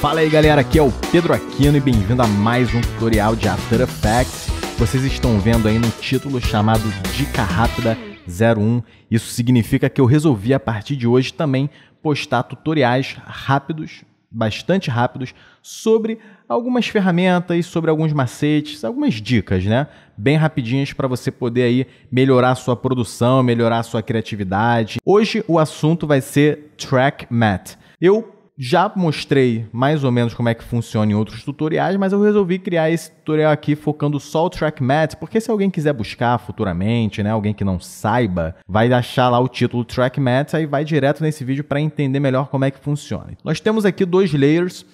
Fala aí galera, aqui é o Pedro Aquino e bem-vindo a mais um tutorial de After Effects. Vocês estão vendo aí no título chamado Dica Rápida 01. Isso significa que eu resolvi a partir de hoje também postar tutoriais rápidos, bastante rápidos, sobre algumas ferramentas, sobre alguns macetes, algumas dicas, né? Bem rapidinhas para você poder aí melhorar sua produção, melhorar sua criatividade. Hoje o assunto vai ser Track Mat. Eu já mostrei mais ou menos como é que funciona em outros tutoriais, mas eu resolvi criar esse tutorial aqui focando só o TrackMats, porque se alguém quiser buscar futuramente, né, alguém que não saiba, vai achar lá o título TrackMats, aí vai direto nesse vídeo para entender melhor como é que funciona. Nós temos aqui dois layers,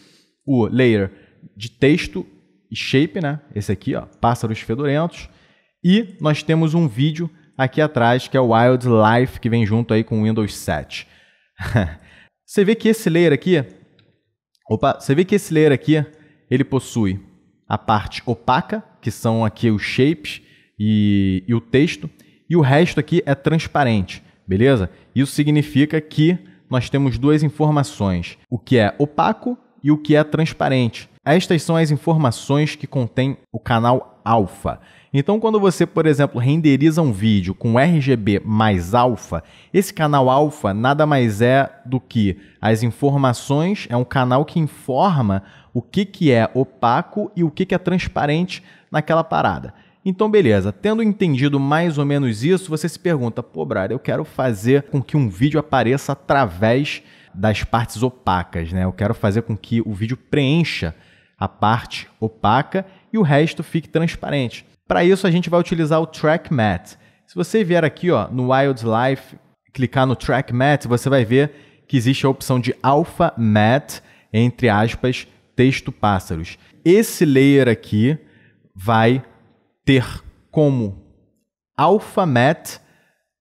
o layer de texto e shape, né, esse aqui, ó, pássaros fedorentos, e nós temos um vídeo aqui atrás que é o Wildlife, que vem junto aí com o Windows 7. Você vê que esse layer aqui, opa, você vê que esse layer aqui, ele possui a parte opaca, que são aqui os shapes e, e o texto, e o resto aqui é transparente, beleza? Isso significa que nós temos duas informações, o que é opaco e o que é transparente. Estas são as informações que contém o canal alfa. Então, quando você, por exemplo, renderiza um vídeo com RGB mais alfa, esse canal alfa nada mais é do que as informações, é um canal que informa o que, que é opaco e o que, que é transparente naquela parada. Então, beleza, tendo entendido mais ou menos isso, você se pergunta: pô, Brad, eu quero fazer com que um vídeo apareça através das partes opacas, né? Eu quero fazer com que o vídeo preencha a parte opaca e o resto fique transparente. Para isso, a gente vai utilizar o Track Mat. Se você vier aqui ó, no Wildlife, clicar no Track Mat, você vai ver que existe a opção de Alpha Mat, entre aspas, texto pássaros. Esse layer aqui vai ter como Alpha Mat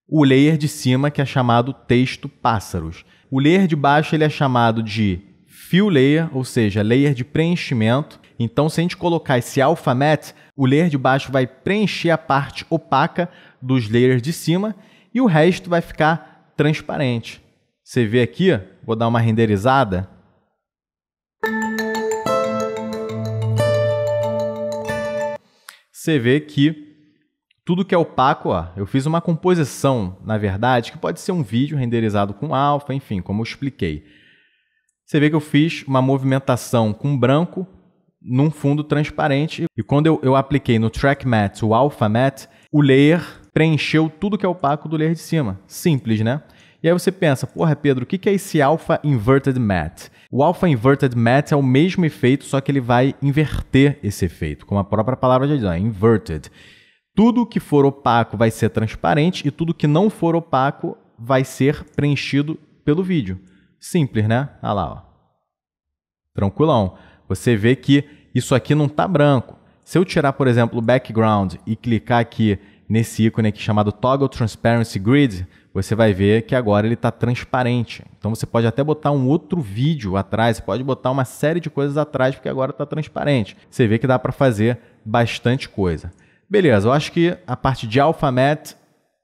o layer de cima, que é chamado texto pássaros. O layer de baixo ele é chamado de Fill Layer, ou seja, layer de preenchimento, então, se a gente colocar esse alpha matte, o layer de baixo vai preencher a parte opaca dos layers de cima e o resto vai ficar transparente. Você vê aqui, vou dar uma renderizada. Você vê que tudo que é opaco, ó, eu fiz uma composição, na verdade, que pode ser um vídeo renderizado com alfa, enfim, como eu expliquei. Você vê que eu fiz uma movimentação com branco num fundo transparente. E quando eu, eu apliquei no Track mat o Alpha mat o layer preencheu tudo que é opaco do layer de cima. Simples, né? E aí você pensa, porra, Pedro, o que é esse Alpha Inverted mat O Alpha Inverted mat é o mesmo efeito, só que ele vai inverter esse efeito, como a própria palavra já diz, ó, né? inverted. Tudo que for opaco vai ser transparente e tudo que não for opaco vai ser preenchido pelo vídeo. Simples, né? Olha lá, ó. Tranquilão você vê que isso aqui não está branco. Se eu tirar, por exemplo, o background e clicar aqui nesse ícone aqui chamado Toggle Transparency Grid, você vai ver que agora ele está transparente. Então você pode até botar um outro vídeo atrás, pode botar uma série de coisas atrás, porque agora está transparente. Você vê que dá para fazer bastante coisa. Beleza, eu acho que a parte de AlphaMat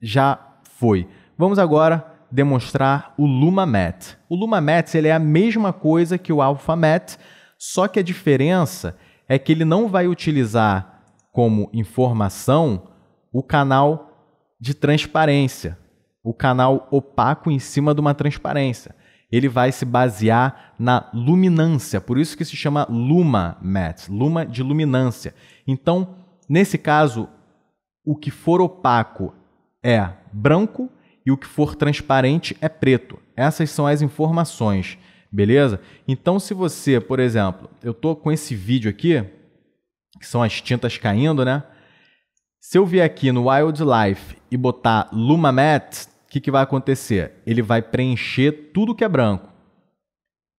já foi. Vamos agora demonstrar o LumaMat. O LumaMat ele é a mesma coisa que o AlphaMat, só que a diferença é que ele não vai utilizar como informação o canal de transparência, o canal opaco em cima de uma transparência. Ele vai se basear na luminância, por isso que se chama luma mat, luma de luminância. Então, nesse caso, o que for opaco é branco e o que for transparente é preto. Essas são as informações. Beleza? Então, se você, por exemplo, eu tô com esse vídeo aqui, que são as tintas caindo, né? Se eu vier aqui no Wildlife e botar Luma Matte, o que, que vai acontecer? Ele vai preencher tudo que é branco.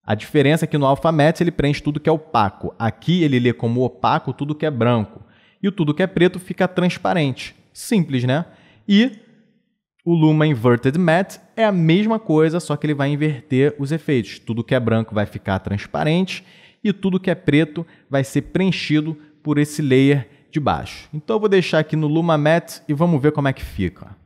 A diferença é que no Alpha Matte ele preenche tudo que é opaco. Aqui ele lê como opaco tudo que é branco. E o tudo que é preto fica transparente. Simples, né? E o Luma Inverted Matte é a mesma coisa, só que ele vai inverter os efeitos. Tudo que é branco vai ficar transparente e tudo que é preto vai ser preenchido por esse layer de baixo. Então eu vou deixar aqui no Luma Matte e vamos ver como é que fica.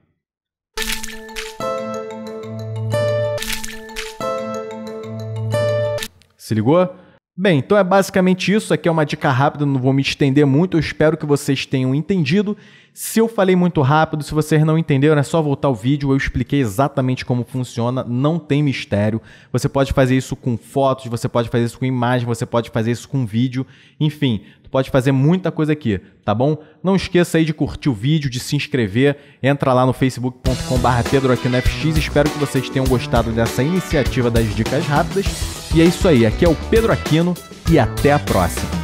Se ligou? Bem, então é basicamente isso. Aqui é uma dica rápida, não vou me estender muito. Eu espero que vocês tenham entendido se eu falei muito rápido, se vocês não entenderam, é só voltar o vídeo. Eu expliquei exatamente como funciona, não tem mistério. Você pode fazer isso com fotos, você pode fazer isso com imagem, você pode fazer isso com vídeo, enfim, tu pode fazer muita coisa aqui, tá bom? Não esqueça aí de curtir o vídeo, de se inscrever, entra lá no facebook.com.br Pedro aqui no FX. Espero que vocês tenham gostado dessa iniciativa das dicas rápidas. E é isso aí, aqui é o Pedro Aquino e até a próxima.